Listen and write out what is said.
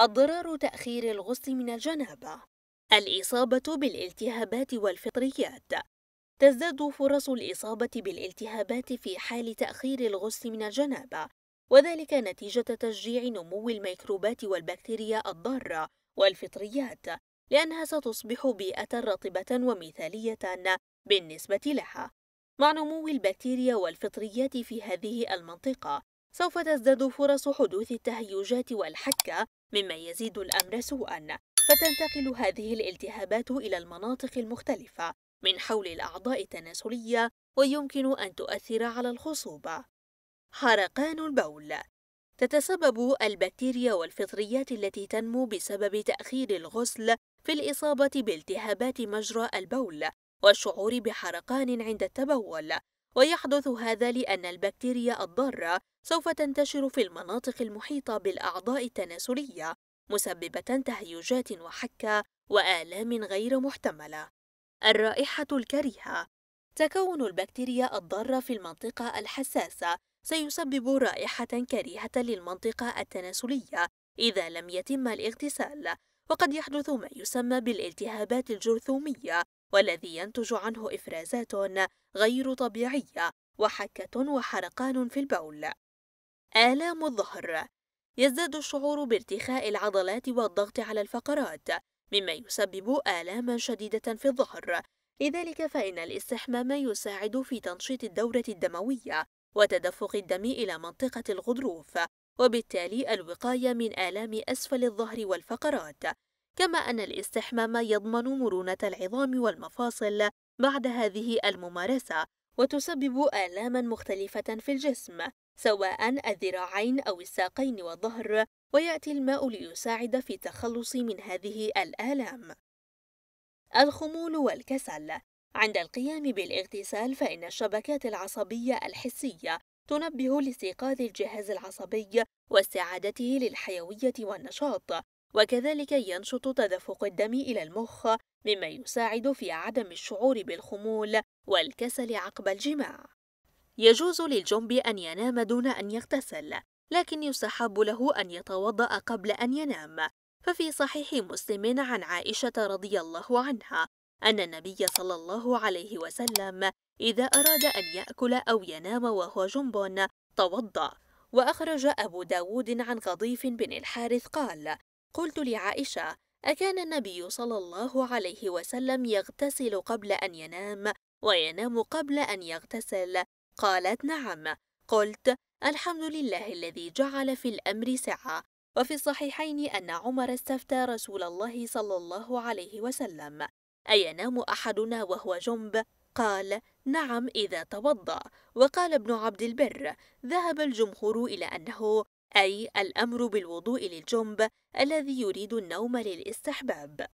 أضرار تأخير الغسل من الجنابة الإصابة بالالتهابات والفطريات تزداد فرص الإصابة بالالتهابات في حال تأخير الغسل من الجنابة وذلك نتيجة تشجيع نمو الميكروبات والبكتيريا الضارة والفطريات لأنها ستصبح بيئة رطبة ومثالية بالنسبة لها مع نمو البكتيريا والفطريات في هذه المنطقة سوف تزداد فرص حدوث التهيجات والحكة مما يزيد الأمر سوءا فتنتقل هذه الالتهابات إلى المناطق المختلفة من حول الأعضاء التناسلية ويمكن أن تؤثر على الخصوبة حرقان البول تتسبب البكتيريا والفطريات التي تنمو بسبب تأخير الغسل في الإصابة بالتهابات مجرى البول والشعور بحرقان عند التبول ويحدث هذا لأن البكتيريا الضارة سوف تنتشر في المناطق المحيطة بالأعضاء التناسلية مسببة تهيجات وحكة وآلام غير محتملة. الرائحة الكريهة تكون البكتيريا الضارة في المنطقة الحساسة سيسبب رائحة كريهة للمنطقة التناسلية إذا لم يتم الاغتسال، وقد يحدث ما يسمى بالالتهابات الجرثومية والذي ينتج عنه إفرازات غير طبيعية وحكة وحرقان في البول آلام الظهر يزداد الشعور بارتخاء العضلات والضغط على الفقرات مما يسبب آلاما شديدة في الظهر لذلك فإن الاستحمام يساعد في تنشيط الدورة الدموية وتدفق الدم إلى منطقة الغضروف وبالتالي الوقاية من آلام أسفل الظهر والفقرات كما أن الاستحمام يضمن مرونة العظام والمفاصل بعد هذه الممارسة وتسبب آلاما مختلفة في الجسم سواء الذراعين أو الساقين والظهر ويأتي الماء ليساعد في التخلص من هذه الآلام الخمول والكسل عند القيام بالاغتسال فإن الشبكات العصبية الحسية تنبه لاستيقاظ الجهاز العصبي واستعادته للحيوية والنشاط وكذلك ينشط تدفق الدم إلى المخ مما يساعد في عدم الشعور بالخمول والكسل عقب الجماع يجوز للجنب أن ينام دون أن يغتسل لكن يستحب له أن يتوضأ قبل أن ينام ففي صحيح مسلم عن عائشة رضي الله عنها أن النبي صلى الله عليه وسلم إذا أراد أن يأكل أو ينام وهو جنب توضأ وأخرج أبو داود عن غضيف بن الحارث قال قلت لعائشة أكان النبي صلى الله عليه وسلم يغتسل قبل أن ينام وينام قبل أن يغتسل قالت نعم قلت الحمد لله الذي جعل في الأمر سعة وفي الصحيحين أن عمر استفتى رسول الله صلى الله عليه وسلم أينام أحدنا وهو جنب؟ قال نعم إذا توضأ وقال ابن عبد البر ذهب الجمهور إلى أنه أي الأمر بالوضوء للجنب الذي يريد النوم للاستحباب